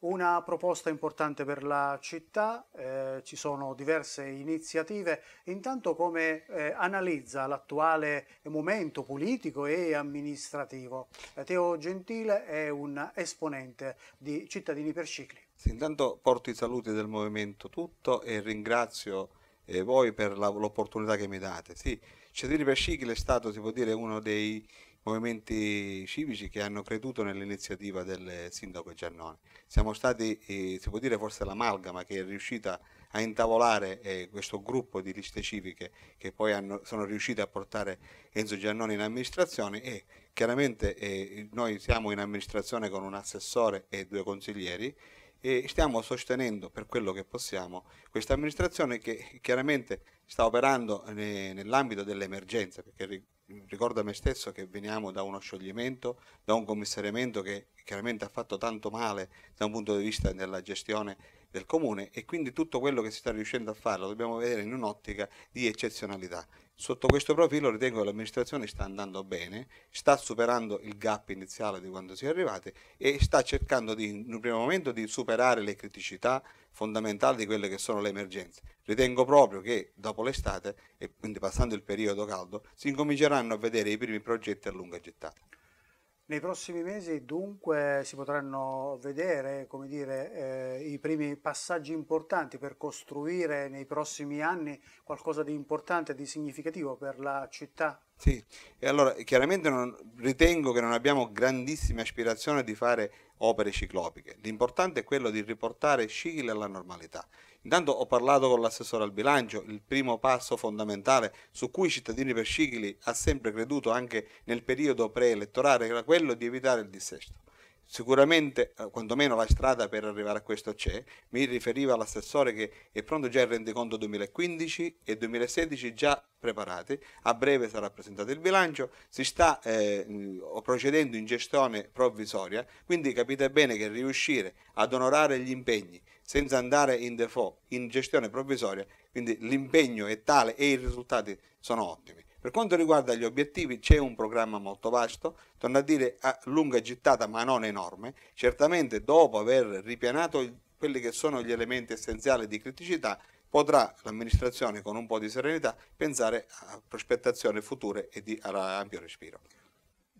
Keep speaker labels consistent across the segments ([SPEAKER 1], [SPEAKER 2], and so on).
[SPEAKER 1] Una proposta importante per la città, eh, ci sono diverse iniziative. Intanto come eh, analizza l'attuale momento politico e amministrativo? Eh, Teo Gentile è un esponente di Cittadini per Cicli.
[SPEAKER 2] Intanto porto i saluti del movimento tutto e ringrazio eh, voi per la, l'opportunità che mi date. Sì, Cedrili per Scicli è stato, si può dire, uno dei movimenti civici che hanno creduto nell'iniziativa del sindaco Giannone. Siamo stati, eh, si può dire, forse l'amalgama che è riuscita a intavolare eh, questo gruppo di liste civiche che poi hanno, sono riuscite a portare Enzo Giannone in amministrazione e chiaramente eh, noi siamo in amministrazione con un assessore e due consiglieri e stiamo sostenendo per quello che possiamo questa amministrazione che chiaramente sta operando ne, nell'ambito dell'emergenza, perché ricordo a me stesso che veniamo da uno scioglimento, da un commissariamento che chiaramente ha fatto tanto male da un punto di vista della gestione del comune e quindi tutto quello che si sta riuscendo a fare lo dobbiamo vedere in un'ottica di eccezionalità. Sotto questo profilo ritengo che l'amministrazione sta andando bene, sta superando il gap iniziale di quando si è arrivati e sta cercando di, in un primo momento di superare le criticità fondamentali di quelle che sono le emergenze. Ritengo proprio che dopo l'estate, e quindi passando il periodo caldo, si incominceranno a vedere i primi progetti a lunga gettata. Nei
[SPEAKER 1] prossimi mesi dunque si potranno vedere dire, eh, i primi passaggi importanti per costruire nei prossimi anni qualcosa di importante, di significativo per la città?
[SPEAKER 2] Sì, e allora chiaramente non, ritengo che non abbiamo grandissime aspirazioni di fare opere ciclopiche. L'importante è quello di riportare Scicli alla normalità. Intanto ho parlato con l'assessore al bilancio, il primo passo fondamentale su cui i cittadini per Scicli ha sempre creduto anche nel periodo preelettorale era quello di evitare il dissesto. Sicuramente, eh, quantomeno la strada per arrivare a questo c'è, mi riferiva all'assessore che è pronto già il rendiconto 2015 e 2016 già preparati, a breve sarà presentato il bilancio, si sta eh, procedendo in gestione provvisoria, quindi capite bene che riuscire ad onorare gli impegni senza andare in default, in gestione provvisoria, quindi l'impegno è tale e i risultati sono ottimi. Per quanto riguarda gli obiettivi c'è un programma molto vasto, torna a dire a lunga gittata ma non enorme, certamente dopo aver ripianato quelli che sono gli elementi essenziali di criticità potrà l'amministrazione con un po' di serenità pensare a prospettazioni future e di, ad ampio respiro.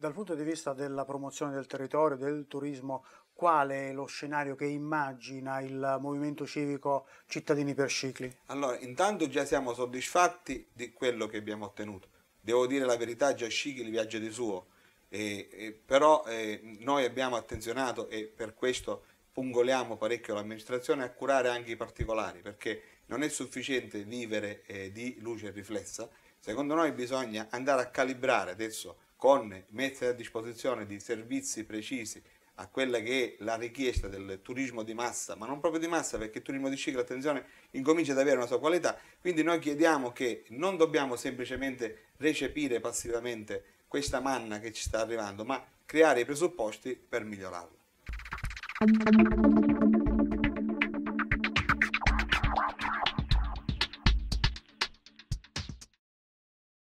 [SPEAKER 1] Dal punto di vista della promozione del territorio, del turismo, qual è lo scenario che immagina il movimento civico Cittadini per Cicli?
[SPEAKER 2] Allora, intanto già siamo soddisfatti di quello che abbiamo ottenuto. Devo dire la verità, già Cicli viaggia di suo, eh, eh, però eh, noi abbiamo attenzionato e per questo pungoliamo parecchio l'amministrazione a curare anche i particolari, perché non è sufficiente vivere eh, di luce riflessa, secondo noi bisogna andare a calibrare adesso con mettere a disposizione di servizi precisi a quella che è la richiesta del turismo di massa, ma non proprio di massa perché il turismo di ciclo, attenzione, incomincia ad avere una sua qualità, quindi noi chiediamo che non dobbiamo semplicemente recepire passivamente questa manna che ci sta arrivando, ma creare i presupposti per migliorarla.